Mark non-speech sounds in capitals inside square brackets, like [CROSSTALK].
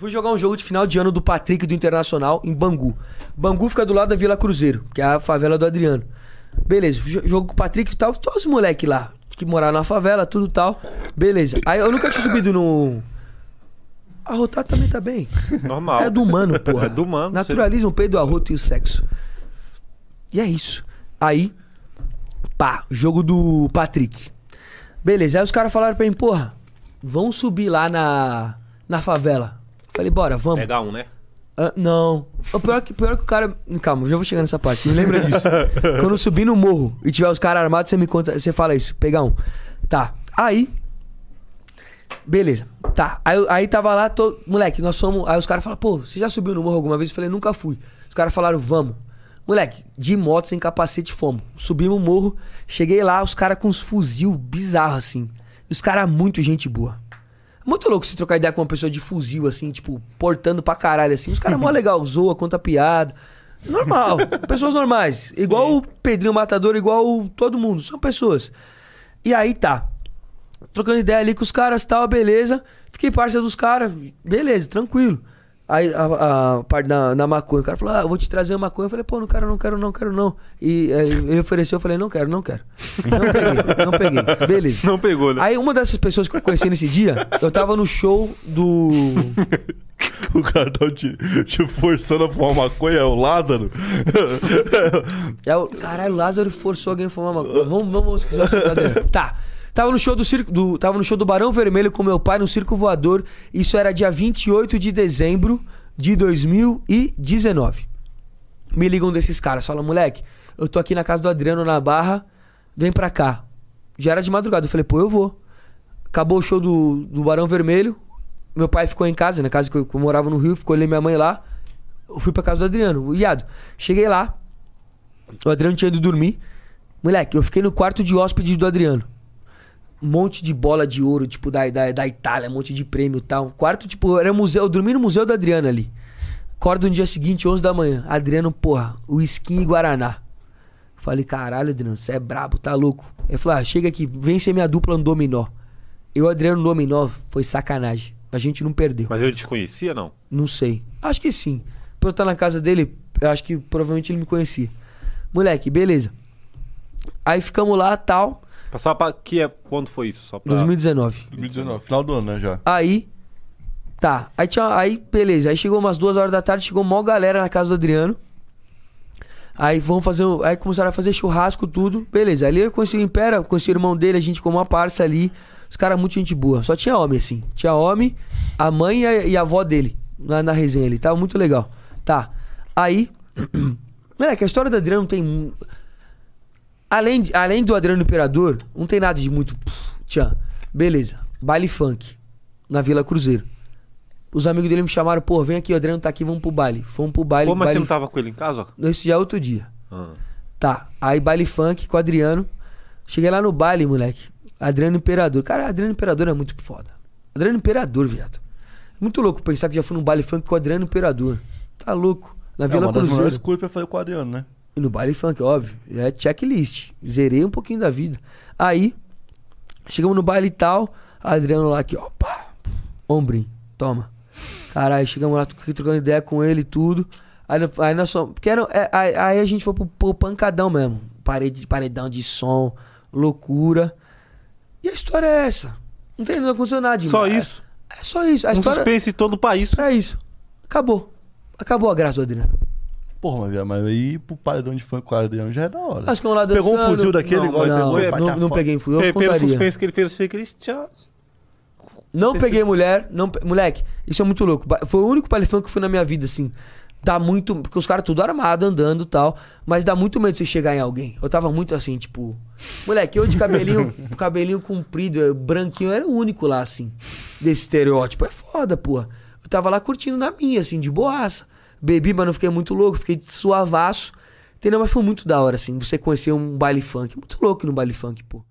Fui jogar um jogo de final de ano do Patrick do Internacional em Bangu. Bangu fica do lado da Vila Cruzeiro, que é a favela do Adriano. Beleza, jogo com o Patrick e tal, todos os moleques lá, que moraram na favela, tudo tal. Beleza. Aí eu nunca tinha subido no. Arrotar também tá bem. Normal. É do humano, [LAUGHS] porra. É do humano. Naturaliza o peido, arroto e o sexo. E é isso. Aí, pá, jogo do Patrick. Beleza, aí os caras falaram pra mim, porra, vão subir lá na, na favela. Falei, bora, vamos. Pegar um, né? não. O pior que, pior que o cara. Calma, já vou chegar nessa parte. Me lembra disso. [LAUGHS] Quando eu subir no morro e tiver os caras armados, você me conta, você fala isso, pegar um. Tá. Aí. Beleza. Tá. Aí, aí tava lá, tô, moleque, nós somos. Aí os caras falaram, pô, você já subiu no morro alguma vez? Eu falei, nunca fui. Os caras falaram, vamos. Moleque, de moto sem capacete fomos. Subimos o morro, cheguei lá, os caras com uns fuzil bizarro assim. Os caras muito gente boa. Muito louco se trocar ideia com uma pessoa de fuzil, assim, tipo, portando pra caralho, assim. Os caras mó [LAUGHS] legal, zoa, conta piada. Normal, [LAUGHS] pessoas normais. Igual Sim. o Pedrinho Matador, igual o todo mundo. São pessoas. E aí tá. Trocando ideia ali com os caras tal, beleza. Fiquei parceiro dos caras, beleza, tranquilo. Aí a, a, parte na, na, maconha, o cara falou, ah, eu vou te trazer uma maconha. Eu falei, pô, não quero, não quero, não quero, não. E aí, ele ofereceu, eu falei, não quero, não quero. Não peguei, não peguei. Beleza. Não pegou, né? Aí uma dessas pessoas que eu conheci nesse dia, eu tava no show do. [LAUGHS] o cara tá te, te, forçando a fumar maconha, é o Lázaro. é o, caralho, o Lázaro forçou alguém a fumar maconha. Vamos, vamos esquecer Tá. Tava no show do circo, do, tava no show do Barão Vermelho com meu pai no Circo Voador. Isso era dia 28 de dezembro de 2019. Me ligam desses caras, fala "Moleque, eu tô aqui na casa do Adriano na Barra, vem pra cá". Já era de madrugada, eu falei: "Pô, eu vou". Acabou o show do, do Barão Vermelho. Meu pai ficou em casa, na casa que eu, que eu morava no Rio, ficou ele e minha mãe lá. Eu fui pra casa do Adriano, o Iado. Cheguei lá, o Adriano tinha ido dormir. Moleque, eu fiquei no quarto de hóspede do Adriano um monte de bola de ouro, tipo, da, da, da Itália, um monte de prêmio e tal. Quarto, tipo, era museu, eu dormi no museu da Adriana ali. Acordo no dia seguinte, 11 da manhã. Adriano, porra, skin e Guaraná. Falei, caralho, Adriano, você é brabo, tá louco? Ele falou, ah, chega aqui, vem ser minha dupla no dominó. Eu, Adriano, no dominó, foi sacanagem. A gente não perdeu. Mas ele te conhecia, não? Não sei. Acho que sim. Por eu estar na casa dele, acho que provavelmente ele me conhecia. Moleque, beleza. Aí ficamos lá, tal. Só pra, que é, quando foi isso? Só pra... 2019. 2019, final do ano, né, já. Aí, tá. Aí, tinha, aí beleza. Aí chegou umas duas horas da tarde, chegou mó galera na casa do Adriano. Aí vamos fazer. Aí começaram a fazer churrasco, tudo. Beleza. Ali eu conheci o Impera, conheci o irmão dele, a gente como uma parça ali. Os caras muito gente boa. Só tinha homem, assim. Tinha homem, a mãe e a, e a avó dele na, na resenha ali. Tava muito legal. Tá. Aí. [CLEARS THROAT] Moleque, a história do Adriano tem. Além, além do Adriano Imperador, não tem nada de muito. Tchan. Beleza. Baile funk. Na Vila Cruzeiro. Os amigos dele me chamaram, pô, vem aqui, o Adriano tá aqui, vamos pro baile. Fomos pro baile. Pô, mas baile... você não tava com ele em casa? Esse já é outro dia. Ah. Tá. Aí baile funk com o Adriano. Cheguei lá no baile, moleque. Adriano Imperador. Cara, Adriano Imperador é muito foda. Adriano Imperador, viado. É muito louco pensar que já fui num baile funk com o Adriano Imperador. Tá louco. Na é, Vila é, uma Cruzeiro. das melhores coisas foi com o Adriano, né? E no baile funk, óbvio. é checklist. Zerei um pouquinho da vida. Aí, chegamos no baile e tal. Adriano lá aqui, ó. Pá, ombrinho, toma. Caralho, chegamos lá, trocando ideia com ele e tudo. Aí, aí nós só. É, aí, aí, a gente foi pro, pro pancadão mesmo. Parede, paredão de som, loucura. E a história é essa. Não tem nada aconteceu nada Só isso? É, é só isso. A um história... suspense em todo o país. É isso. Acabou. Acabou a graça do Adriano. Porra, mas, mas aí pro paredão de funk com o Adriano já é da hora. Acho que é um lado Pegou um fuzil daquele, não, igual não, pegou, não, não, não peguei um fuzil, eu Pelo suspense que ele fez, eu que ele tinha... Não peguei mulher, não moleque, isso é muito louco. Foi o único paredão que fui na minha vida, assim. Dá muito. Porque os caras tudo armado, andando e tal. Mas dá muito medo de você chegar em alguém. Eu tava muito assim, tipo. Moleque, eu de cabelinho, [LAUGHS] cabelinho comprido, branquinho, eu era o único lá, assim. Desse estereótipo. É foda, porra. Eu tava lá curtindo na minha, assim, de boaça. Bebi, mas não fiquei muito louco, fiquei suavaço. Entendeu? Mas foi muito da hora, assim, você conhecer um baile funk. Muito louco no baile funk, pô.